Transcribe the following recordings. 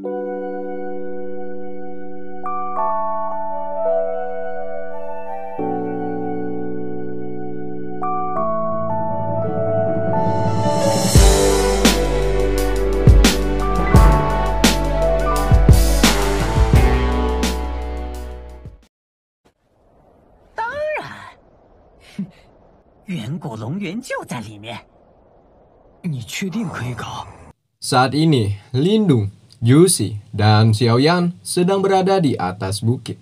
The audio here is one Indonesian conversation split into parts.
远古龙源就在里面。你确定可以搞？saat ini Lindung. Yusi dan Xiaoyan sedang berada di atas bukit.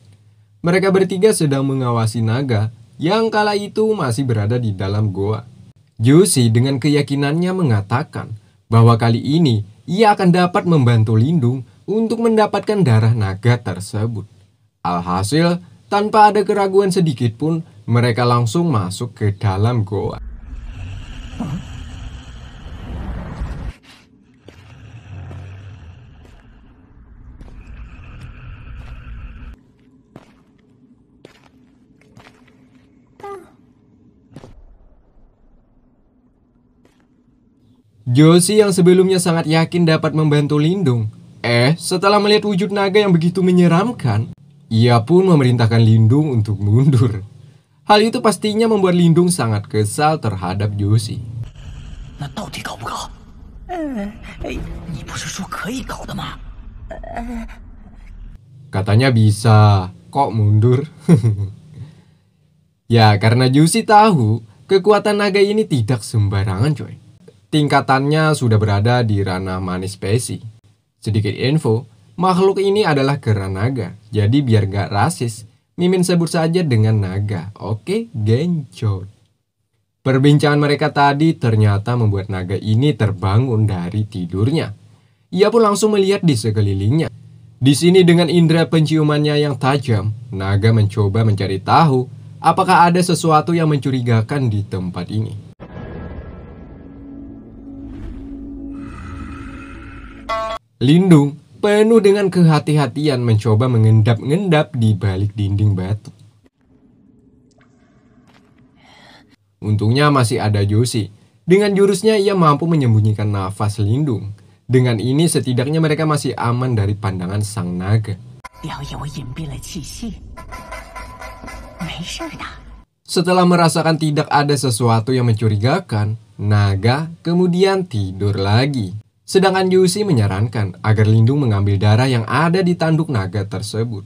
Mereka bertiga sedang mengawasi naga yang kala itu masih berada di dalam goa. Yusi dengan keyakinannya mengatakan bahwa kali ini ia akan dapat membantu Lindung untuk mendapatkan darah naga tersebut. Alhasil, tanpa ada keraguan sedikit pun, mereka langsung masuk ke dalam goa. Huh? Yoshi yang sebelumnya sangat yakin dapat membantu Lindung. Eh, setelah melihat wujud naga yang begitu menyeramkan, ia pun memerintahkan Lindung untuk mundur. Hal itu pastinya membuat Lindung sangat kesal terhadap Yoshi. Nah, eh, eh, eh, Katanya bisa, kok mundur? ya, karena Yoshi tahu kekuatan naga ini tidak sembarangan coy tingkatannya sudah berada di ranah manis spesi. Sedikit info, makhluk ini adalah kera naga, jadi biar gak rasis, Mimin sebut saja dengan naga, oke gencot. Perbincangan mereka tadi ternyata membuat naga ini terbangun dari tidurnya. Ia pun langsung melihat di sekelilingnya. Di sini dengan indera penciumannya yang tajam, naga mencoba mencari tahu apakah ada sesuatu yang mencurigakan di tempat ini. Lindung penuh dengan kehati-hatian mencoba mengendap-endap di balik dinding batu. Untungnya masih ada Josi. Dengan jurusnya ia mampu menyembunyikan nafas Lindung. Dengan ini setidaknya mereka masih aman dari pandangan sang naga. Setelah merasakan tidak ada sesuatu yang mencurigakan, naga kemudian tidur lagi. Sedangkan Yusi menyarankan agar lindung mengambil darah yang ada di tanduk naga tersebut.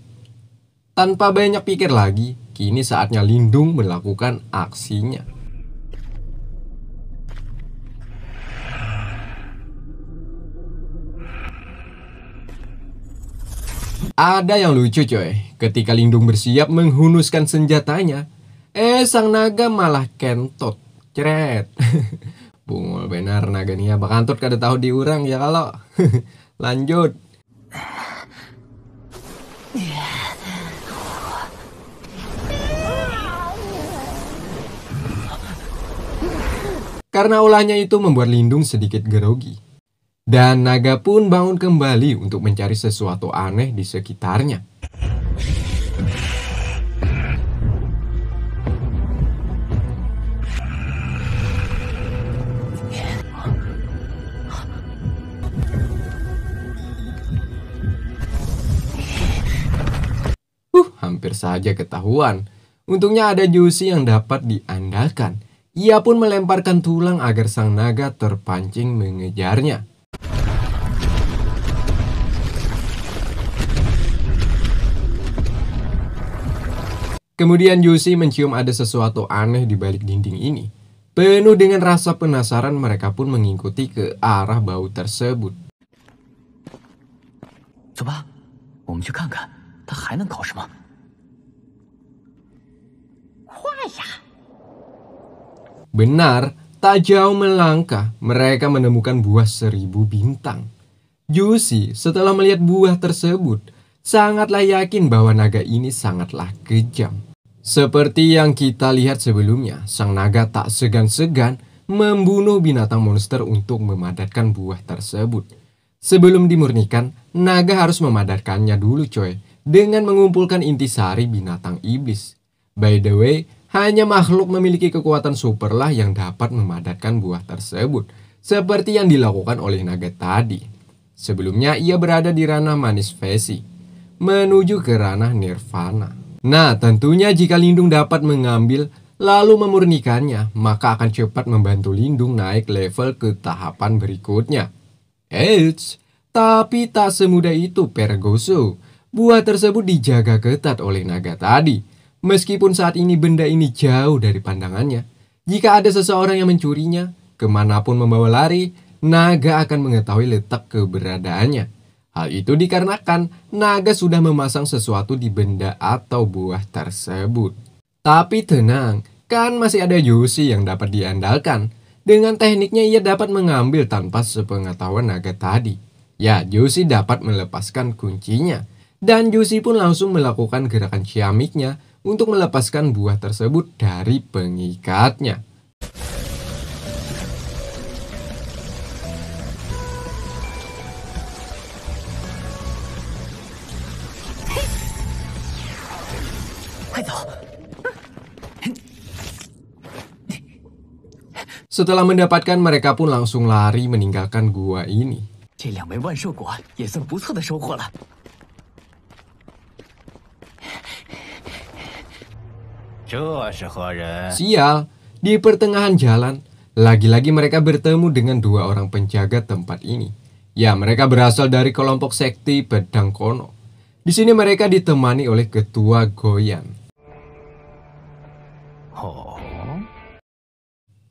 Tanpa banyak pikir lagi, kini saatnya lindung melakukan aksinya. Ada yang lucu coy, ketika Lindung bersiap menghunuskan senjatanya, eh sang naga malah kentot, ceret. Pungul benar naga nia bakantut kada tahu diurang ya kalau. Lanjut. Karena ulahnya itu membuat Lindung sedikit gerogi. Dan naga pun bangun kembali untuk mencari sesuatu aneh di sekitarnya. hampir saja ketahuan. Untungnya ada Jusi yang dapat diandalkan. Ia pun melemparkan tulang agar sang naga terpancing mengejarnya. Kemudian Yusi mencium ada sesuatu aneh di balik dinding ini. Penuh dengan rasa penasaran mereka pun mengikuti ke arah bau tersebut. Coba, Benar, tak jauh melangkah, mereka menemukan buah seribu bintang. Jusi setelah melihat buah tersebut, sangatlah yakin bahwa naga ini sangatlah kejam. Seperti yang kita lihat sebelumnya, sang naga tak segan-segan membunuh binatang monster untuk memadatkan buah tersebut. Sebelum dimurnikan, naga harus memadatkannya dulu coy, dengan mengumpulkan intisari binatang iblis. By the way, hanya makhluk memiliki kekuatan superlah yang dapat memadatkan buah tersebut, seperti yang dilakukan oleh naga tadi. Sebelumnya ia berada di ranah manis manisfesi, menuju ke ranah nirvana. Nah, tentunya jika lindung dapat mengambil lalu memurnikannya, maka akan cepat membantu lindung naik level ke tahapan berikutnya. Eits, tapi tak semudah itu Pergoso. Buah tersebut dijaga ketat oleh naga tadi. Meskipun saat ini benda ini jauh dari pandangannya, jika ada seseorang yang mencurinya, kemanapun membawa lari, naga akan mengetahui letak keberadaannya. Hal itu dikarenakan naga sudah memasang sesuatu di benda atau buah tersebut. Tapi tenang, kan masih ada Yusi yang dapat diandalkan. Dengan tekniknya ia dapat mengambil tanpa sepengetahuan naga tadi. Ya, Yusi dapat melepaskan kuncinya. Dan Yusi pun langsung melakukan gerakan ciamiknya untuk melepaskan buah tersebut dari pengikatnya. Setelah mendapatkan, mereka pun langsung lari meninggalkan gua ini. Sial, di pertengahan jalan, lagi-lagi mereka bertemu dengan dua orang penjaga tempat ini. Ya, mereka berasal dari kelompok sekti pedang kono. Di sini mereka ditemani oleh ketua Goyan. Oh.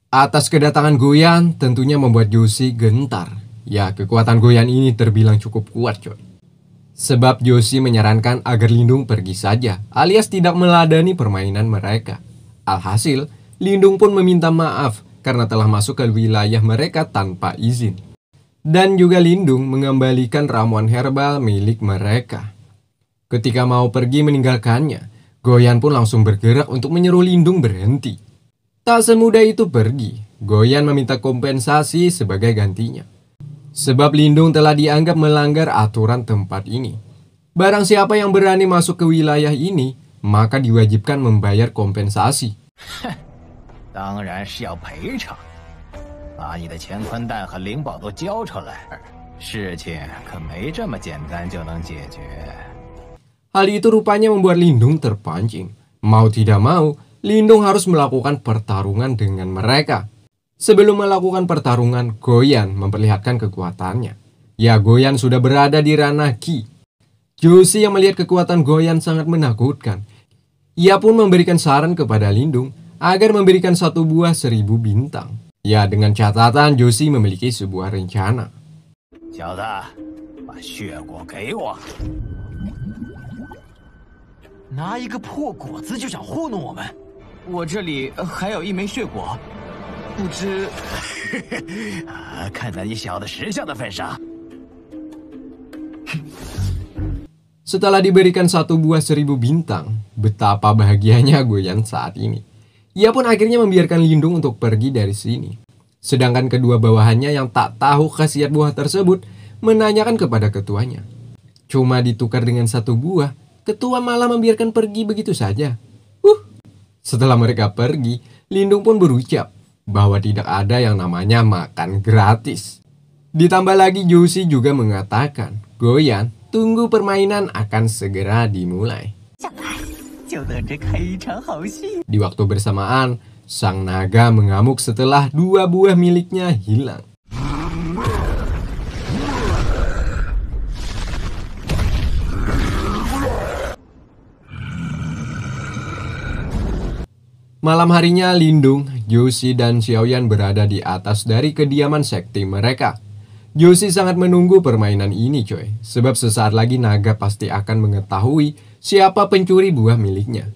Atas kedatangan Goyan tentunya membuat Yusi gentar. Ya, kekuatan Goyan ini terbilang cukup kuat, coy. Sebab Josie menyarankan agar Lindung pergi saja alias tidak meladani permainan mereka. Alhasil, Lindung pun meminta maaf karena telah masuk ke wilayah mereka tanpa izin. Dan juga Lindung mengembalikan ramuan herbal milik mereka. Ketika mau pergi meninggalkannya, Goyan pun langsung bergerak untuk menyuruh Lindung berhenti. Tak semudah itu pergi, Goyan meminta kompensasi sebagai gantinya. Sebab Lindung telah dianggap melanggar aturan tempat ini. Barang siapa yang berani masuk ke wilayah ini, maka diwajibkan membayar kompensasi. Hal itu rupanya membuat Lindung terpancing. Mau tidak mau, Lindung harus melakukan pertarungan dengan mereka. Sebelum melakukan pertarungan, Goyan memperlihatkan kekuatannya. Ya, Goyan sudah berada di ranah Ki. Josi yang melihat kekuatan Goyan sangat menakutkan. Ia pun memberikan saran kepada Lindung agar memberikan satu buah seribu bintang. Ya, dengan catatan Josi memiliki sebuah rencana. Nah, 不知 setelah diberikan satu buah seribu bintang, betapa bahagianya gue yang saat ini. Ia pun akhirnya membiarkan Lindung untuk pergi dari sini. Sedangkan kedua bawahannya yang tak tahu khasiat buah tersebut menanyakan kepada ketuanya. Cuma ditukar dengan satu buah, ketua malah membiarkan pergi begitu saja. Uh! Setelah mereka pergi, Lindung pun berucap, bahwa tidak ada yang namanya makan gratis. Ditambah lagi Juicy juga mengatakan, Goyan, tunggu permainan akan segera dimulai. Di waktu bersamaan, sang naga mengamuk setelah dua buah miliknya hilang. Malam harinya Lindung, Yusi dan Xiaoyan berada di atas dari kediaman sekte mereka. Yusi sangat menunggu permainan ini coy, sebab sesaat lagi naga pasti akan mengetahui siapa pencuri buah miliknya.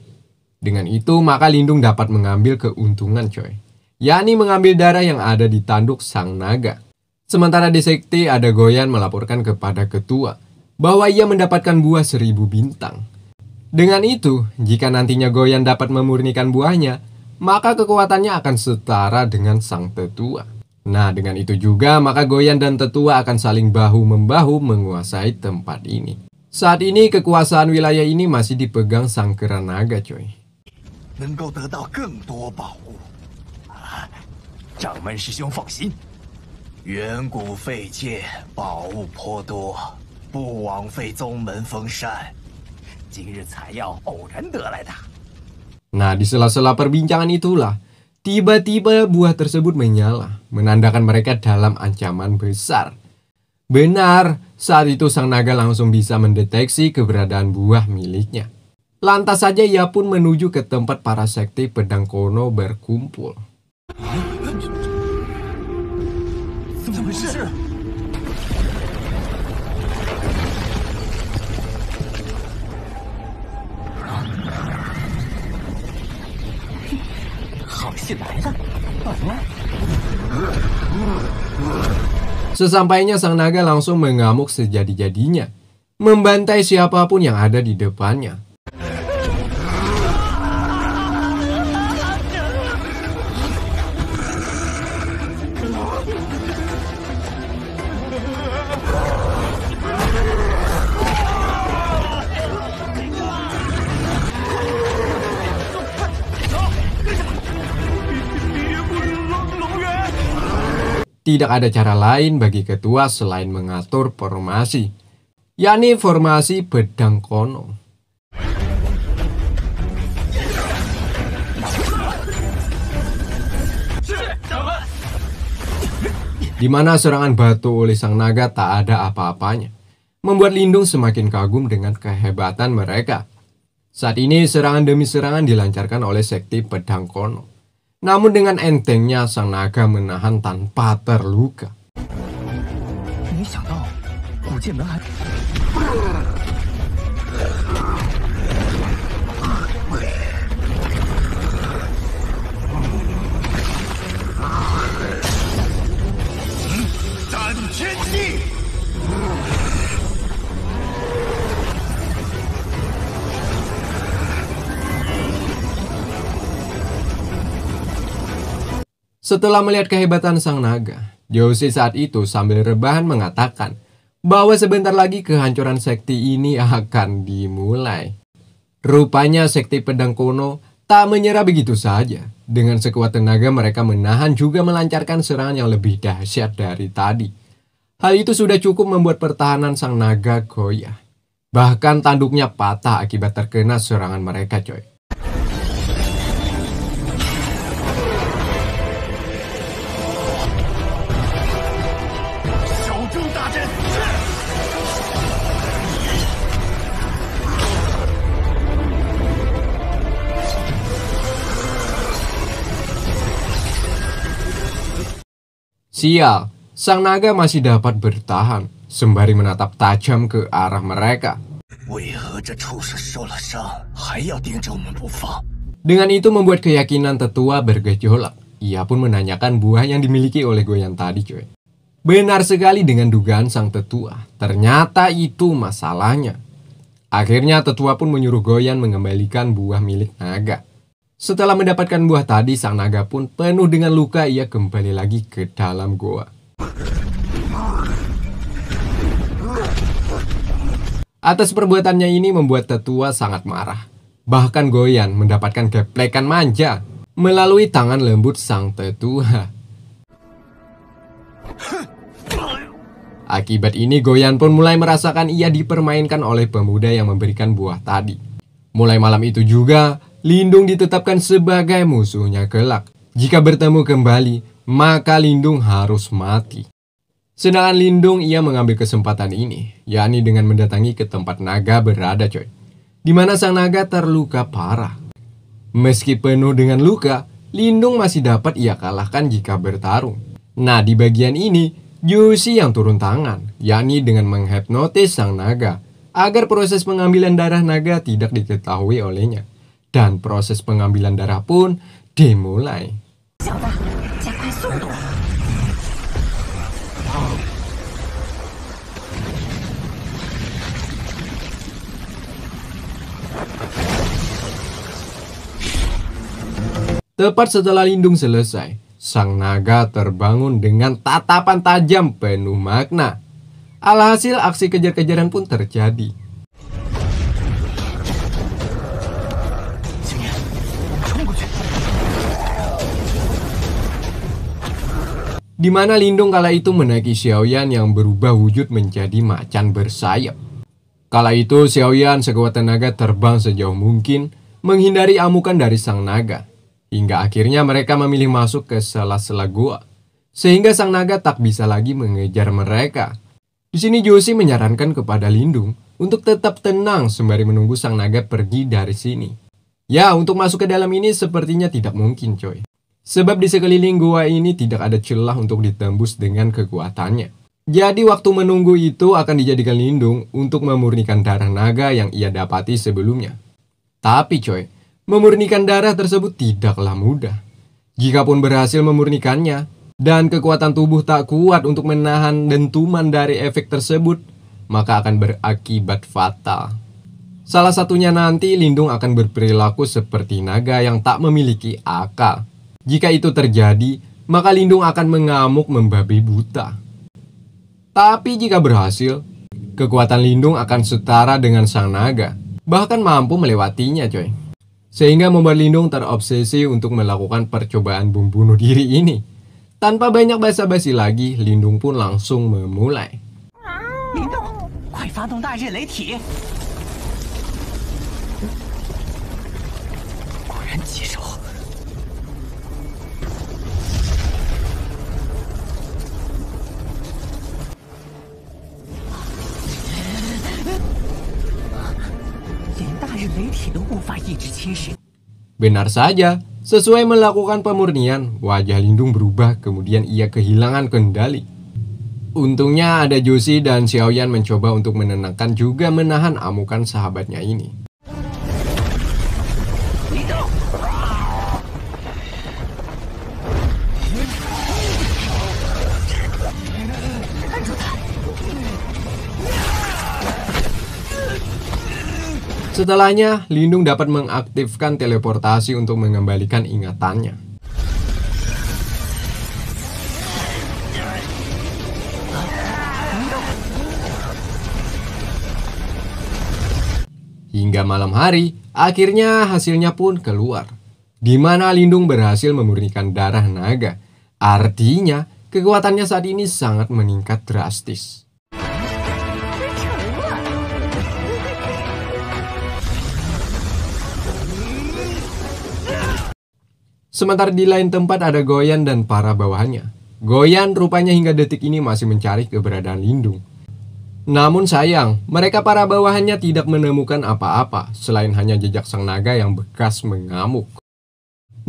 Dengan itu maka Lindung dapat mengambil keuntungan coy, yakni mengambil darah yang ada di tanduk sang naga. Sementara di sekte ada Goyan melaporkan kepada ketua bahwa ia mendapatkan buah seribu bintang dengan itu, jika nantinya Goyan dapat memurnikan buahnya, maka kekuatannya akan setara dengan sang tetua. Nah, dengan itu juga, maka Goyan dan tetua akan saling bahu-membahu menguasai tempat ini. Saat ini, kekuasaan wilayah ini masih dipegang sang keranaga, coy. Nah, di sela-sela perbincangan itulah, tiba-tiba buah tersebut menyala, menandakan mereka dalam ancaman besar. Benar, saat itu sang naga langsung bisa mendeteksi keberadaan buah miliknya. Lantas saja ia pun menuju ke tempat para sekte pedang kono berkumpul. Huh? sesampainya sang naga langsung mengamuk sejadi-jadinya, membantai siapapun yang ada di depannya. Tidak ada cara lain bagi ketua selain mengatur formasi, yakni formasi bedang kono. Di mana serangan batu oleh sang naga tak ada apa-apanya, membuat Lindung semakin kagum dengan kehebatan mereka. Saat ini serangan demi serangan dilancarkan oleh sekti pedang kono. Namun dengan entengnya sang naga menahan tanpa terluka. Setelah melihat kehebatan sang naga, Josie saat itu sambil rebahan mengatakan bahwa sebentar lagi kehancuran sekti ini akan dimulai. Rupanya sekti pedang Kuno tak menyerah begitu saja. Dengan sekuat tenaga mereka menahan juga melancarkan serangan yang lebih dahsyat dari tadi. Hal itu sudah cukup membuat pertahanan sang naga goyah. Bahkan tanduknya patah akibat terkena serangan mereka coy. Sial, sang naga masih dapat bertahan sembari menatap tajam ke arah mereka. Dengan itu membuat keyakinan tetua bergejolak. Ia pun menanyakan buah yang dimiliki oleh Goyan tadi cuy. Benar sekali dengan dugaan sang tetua. Ternyata itu masalahnya. Akhirnya tetua pun menyuruh Goyan mengembalikan buah milik naga. Setelah mendapatkan buah tadi, sang naga pun penuh dengan luka ia kembali lagi ke dalam goa. Atas perbuatannya ini membuat tetua sangat marah. Bahkan Goyan mendapatkan geplekan manja melalui tangan lembut sang tetua. Akibat ini Goyan pun mulai merasakan ia dipermainkan oleh pemuda yang memberikan buah tadi. Mulai malam itu juga, Lindung ditetapkan sebagai musuhnya kelak. Jika bertemu kembali, maka Lindung harus mati. Sedangkan Lindung ia mengambil kesempatan ini, yakni dengan mendatangi ke tempat naga berada coy. Di mana sang naga terluka parah. Meski penuh dengan luka, Lindung masih dapat ia kalahkan jika bertarung. Nah di bagian ini, Yusi yang turun tangan, yakni dengan menghipnotis sang naga, agar proses pengambilan darah naga tidak diketahui olehnya dan proses pengambilan darah pun dimulai. Tepat setelah lindung selesai, sang naga terbangun dengan tatapan tajam penuh makna. Alhasil aksi kejar-kejaran pun terjadi. di mana Lindung kala itu menaiki Xiaoyan yang berubah wujud menjadi macan bersayap. Kala itu Xiaoyan sekuat tenaga terbang sejauh mungkin menghindari amukan dari sang naga. Hingga akhirnya mereka memilih masuk ke salah sela gua. Sehingga sang naga tak bisa lagi mengejar mereka. Di sini Josi menyarankan kepada Lindung untuk tetap tenang sembari menunggu sang naga pergi dari sini. Ya, untuk masuk ke dalam ini sepertinya tidak mungkin coy. Sebab di sekeliling gua ini tidak ada celah untuk ditembus dengan kekuatannya. Jadi waktu menunggu itu akan dijadikan lindung untuk memurnikan darah naga yang ia dapati sebelumnya. Tapi coy, memurnikan darah tersebut tidaklah mudah. Jikapun berhasil memurnikannya, dan kekuatan tubuh tak kuat untuk menahan dentuman dari efek tersebut, maka akan berakibat fatal. Salah satunya nanti lindung akan berperilaku seperti naga yang tak memiliki akal jika itu terjadi, maka Lindung akan mengamuk membabi buta. Tapi jika berhasil, kekuatan Lindung akan setara dengan sang naga, bahkan mampu melewatinya coy. Sehingga membuat Lindung terobsesi untuk melakukan percobaan bunuh diri ini. Tanpa banyak basa-basi lagi, Lindung pun langsung memulai. Benar saja, sesuai melakukan pemurnian, wajah Lindung berubah kemudian ia kehilangan kendali. Untungnya ada Josi dan Xiaoyan mencoba untuk menenangkan juga menahan amukan sahabatnya ini. Setelahnya, Lindung dapat mengaktifkan teleportasi untuk mengembalikan ingatannya. Hingga malam hari, akhirnya hasilnya pun keluar. Di mana Lindung berhasil memurnikan darah naga. Artinya, kekuatannya saat ini sangat meningkat drastis. Sementara di lain tempat ada Goyan dan para bawahannya. Goyan rupanya hingga detik ini masih mencari keberadaan Lindung. Namun sayang, mereka para bawahannya tidak menemukan apa-apa selain hanya jejak sang naga yang bekas mengamuk.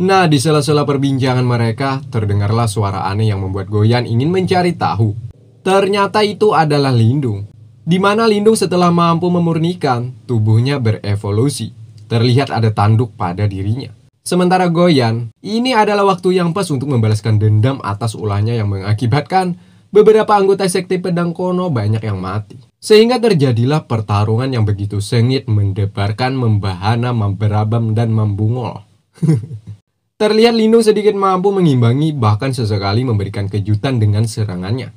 Nah, di sela-sela perbincangan mereka, terdengarlah suara aneh yang membuat Goyan ingin mencari tahu. Ternyata itu adalah Lindung. Di mana Lindung setelah mampu memurnikan, tubuhnya berevolusi. Terlihat ada tanduk pada dirinya. Sementara Goyan, ini adalah waktu yang pas untuk membalaskan dendam atas ulahnya yang mengakibatkan beberapa anggota sekte pedang kono banyak yang mati. Sehingga terjadilah pertarungan yang begitu sengit mendebarkan, membahana, memberabam, dan membungol. Terlihat Lino sedikit mampu mengimbangi bahkan sesekali memberikan kejutan dengan serangannya.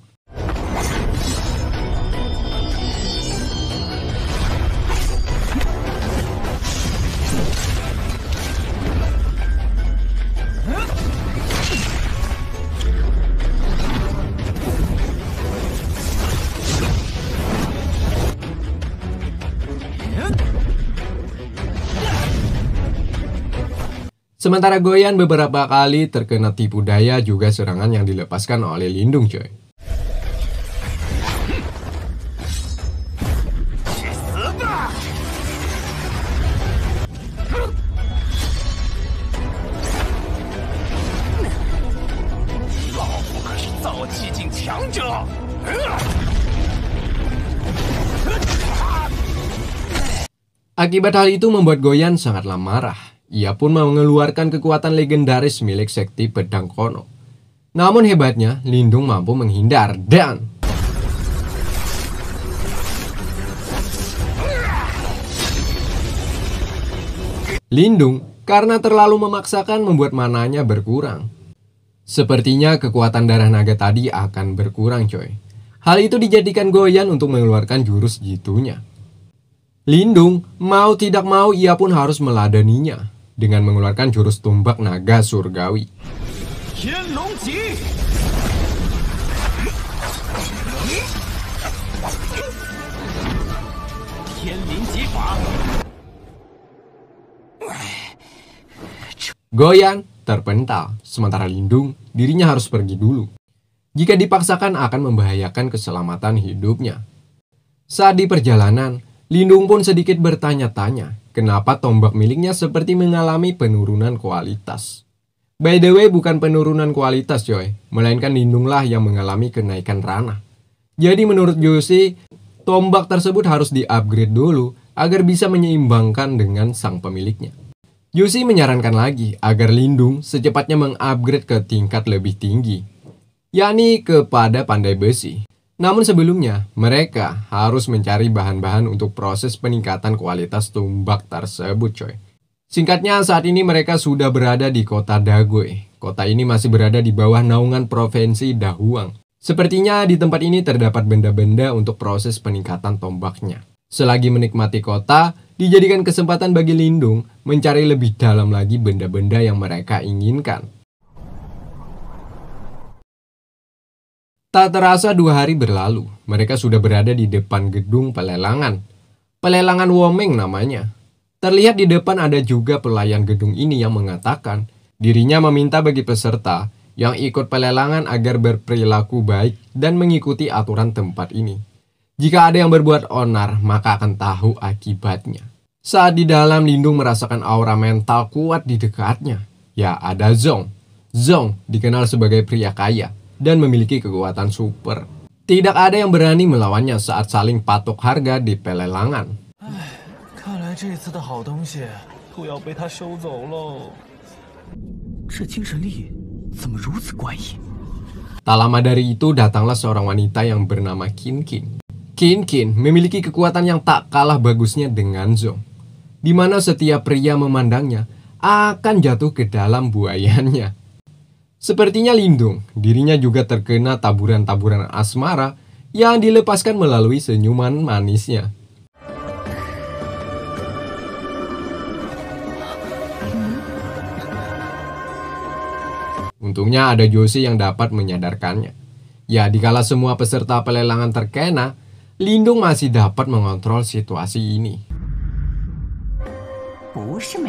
Sementara Goyan beberapa kali terkena tipu daya juga serangan yang dilepaskan oleh Lindung coy. Akibat hal itu membuat Goyan sangatlah marah. Ia pun mengeluarkan kekuatan legendaris milik sekti pedang kono. Namun hebatnya, Lindung mampu menghindar dan... Lindung, karena terlalu memaksakan membuat mananya berkurang. Sepertinya kekuatan darah naga tadi akan berkurang coy. Hal itu dijadikan Goyan untuk mengeluarkan jurus jitunya. Lindung, mau tidak mau ia pun harus meladeninya dengan mengeluarkan jurus tombak naga surgawi. Goyang, terpental, sementara lindung dirinya harus pergi dulu. Jika dipaksakan akan membahayakan keselamatan hidupnya. Saat di perjalanan, Lindung pun sedikit bertanya-tanya Kenapa tombak miliknya seperti mengalami penurunan kualitas? By the way, bukan penurunan kualitas coy, melainkan Lindunglah yang mengalami kenaikan ranah. Jadi menurut Josi, tombak tersebut harus di-upgrade dulu agar bisa menyeimbangkan dengan sang pemiliknya. Josi menyarankan lagi agar Lindung secepatnya mengupgrade ke tingkat lebih tinggi, yakni kepada pandai besi. Namun sebelumnya, mereka harus mencari bahan-bahan untuk proses peningkatan kualitas tumbak tersebut coy. Singkatnya, saat ini mereka sudah berada di kota Dagoe. Kota ini masih berada di bawah naungan Provinsi Dahuang. Sepertinya di tempat ini terdapat benda-benda untuk proses peningkatan tombaknya. Selagi menikmati kota, dijadikan kesempatan bagi Lindung mencari lebih dalam lagi benda-benda yang mereka inginkan. Tak terasa dua hari berlalu, mereka sudah berada di depan gedung pelelangan. Pelelangan Womeng namanya. Terlihat di depan ada juga pelayan gedung ini yang mengatakan dirinya meminta bagi peserta yang ikut pelelangan agar berperilaku baik dan mengikuti aturan tempat ini. Jika ada yang berbuat onar, maka akan tahu akibatnya. Saat di dalam, Lindung merasakan aura mental kuat di dekatnya. Ya, ada Zong. Zong dikenal sebagai pria kaya dan memiliki kekuatan super. Tidak ada yang berani melawannya saat saling patok harga di pelelangan. Tak lama dari itu datanglah seorang wanita yang bernama Kin Kin. Kin Kin memiliki kekuatan yang tak kalah bagusnya dengan Zong. Di mana setiap pria memandangnya akan jatuh ke dalam buayannya. Sepertinya lindung, dirinya juga terkena taburan-taburan asmara yang dilepaskan melalui senyuman manisnya. Untungnya ada Josie yang dapat menyadarkannya. Ya, dikala semua peserta pelelangan terkena, Lindung masih dapat mengontrol situasi ini. Bukan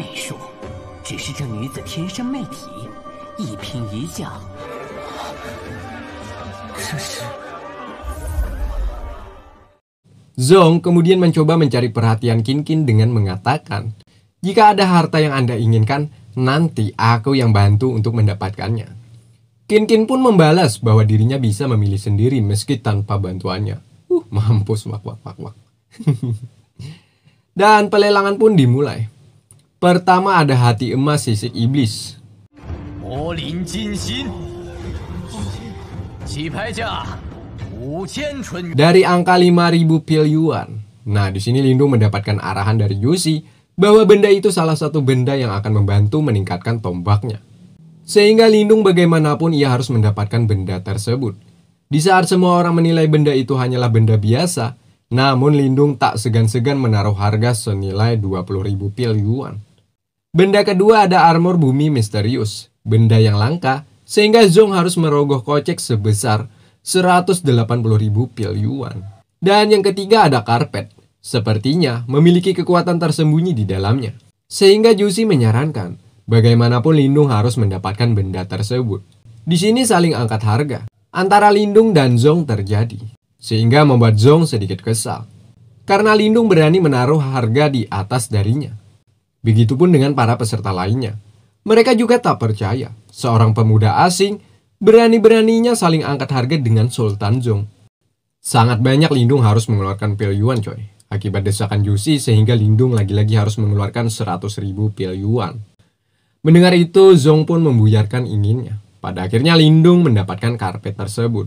一颦一笑，这是。Zong kemudian mencoba mencari perhatian Kinkin dengan mengatakan, "Jika ada harta yang Anda inginkan, nanti aku yang bantu untuk mendapatkannya." Kinkin pun membalas bahwa dirinya bisa memilih sendiri meski tanpa bantuannya. Uh, mampus wak wak wak wak. Dan pelelangan pun dimulai. Pertama ada hati emas sisik iblis. Dari angka lima ribu pilyuan. Nah, di sini Lindu mendapatkan arahan dari Yusi bahwa benda itu salah satu benda yang akan membantu meningkatkan tombaknya. Sehingga Lindung bagaimanapun ia harus mendapatkan benda tersebut. Di saat semua orang menilai benda itu hanyalah benda biasa, namun Lindung tak segan-segan menaruh harga senilai 20.000 pil yuan. Benda kedua ada armor bumi misterius benda yang langka, sehingga Zhong harus merogoh kocek sebesar 180.000 pil yuan. Dan yang ketiga ada karpet. Sepertinya memiliki kekuatan tersembunyi di dalamnya. Sehingga Jusi menyarankan, bagaimanapun Lindung harus mendapatkan benda tersebut. Di sini saling angkat harga antara Lindung dan Zhong terjadi, sehingga membuat Zhong sedikit kesal. Karena Lindung berani menaruh harga di atas darinya. Begitupun dengan para peserta lainnya. Mereka juga tak percaya seorang pemuda asing berani-beraninya saling angkat harga dengan Sultan Zong. Sangat banyak Lindung harus mengeluarkan pil yuan coy. Akibat desakan Jusi sehingga Lindung lagi-lagi harus mengeluarkan 100 ribu pil yuan. Mendengar itu, Zong pun membuyarkan inginnya. Pada akhirnya Lindung mendapatkan karpet tersebut.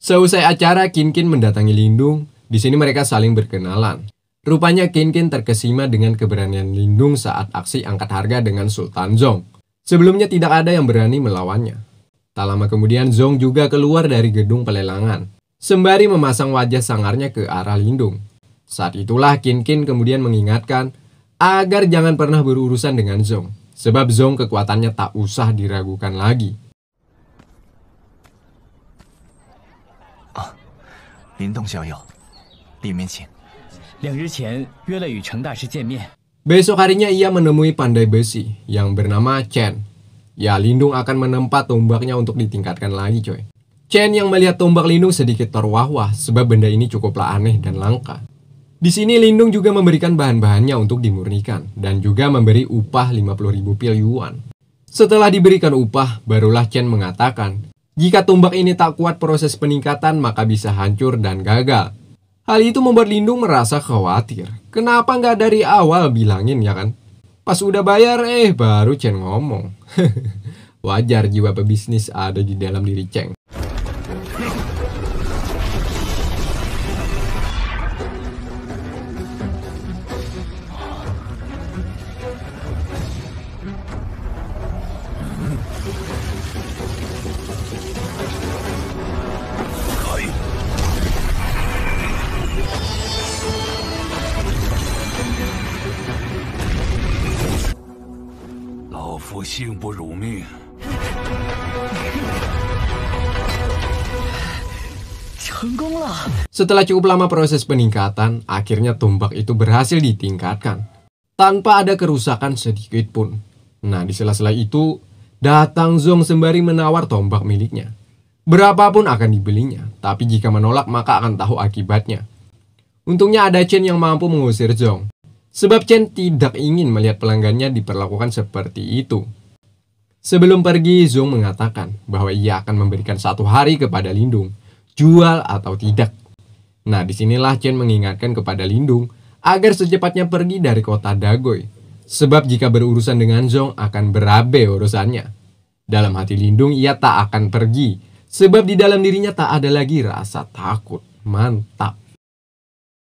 Seusai acara, Kinkin mendatangi Lindung. Di sini mereka saling berkenalan. Rupanya Kinkin Kin terkesima dengan keberanian Lindung saat aksi angkat harga dengan Sultan Zong. Sebelumnya tidak ada yang berani melawannya. Tak lama kemudian Zong juga keluar dari gedung pelelangan, sembari memasang wajah sangarnya ke arah Lindung. Saat itulah Kinkin Kin kemudian mengingatkan agar jangan pernah berurusan dengan Zong, sebab Zong kekuatannya tak usah diragukan lagi. Ah, Lindung Xiaoyou. Li Mianqin. Besok harinya ia menemui pandai besi yang bernama Chen. Ya, Lindung akan menempat tombaknya untuk ditingkatkan lagi, coy. Chen yang melihat tombak Lindung sedikit terwah-wah sebab benda ini cukuplah aneh dan langka. Di sini Lindung juga memberikan bahan-bahannya untuk dimurnikan dan juga memberi upah 50.000 pil yuan. Setelah diberikan upah, barulah Chen mengatakan, jika tombak ini tak kuat proses peningkatan maka bisa hancur dan gagal. Hal itu membuat Lindung merasa khawatir. Kenapa nggak dari awal bilangin ya kan? Pas udah bayar, eh baru Chen ngomong. Wajar jiwa pebisnis ada di dalam diri Cheng. Setelah cukup lama proses peningkatan, akhirnya tombak itu berhasil ditingkatkan tanpa ada kerusakan sedikit pun. Nah, di sela-sela itu datang Zong sembari menawar tombak miliknya. Berapapun akan dibelinya, tapi jika menolak maka akan tahu akibatnya. Untungnya ada Chen yang mampu mengusir Zong. Sebab Chen tidak ingin melihat pelanggannya diperlakukan seperti itu. Sebelum pergi, Zong mengatakan bahwa ia akan memberikan satu hari kepada Lindung jual atau tidak. Nah, disinilah Chen mengingatkan kepada Lindung agar secepatnya pergi dari kota Dagoy. Sebab jika berurusan dengan Zhong akan berabe urusannya. Dalam hati Lindung ia tak akan pergi. Sebab di dalam dirinya tak ada lagi rasa takut. Mantap.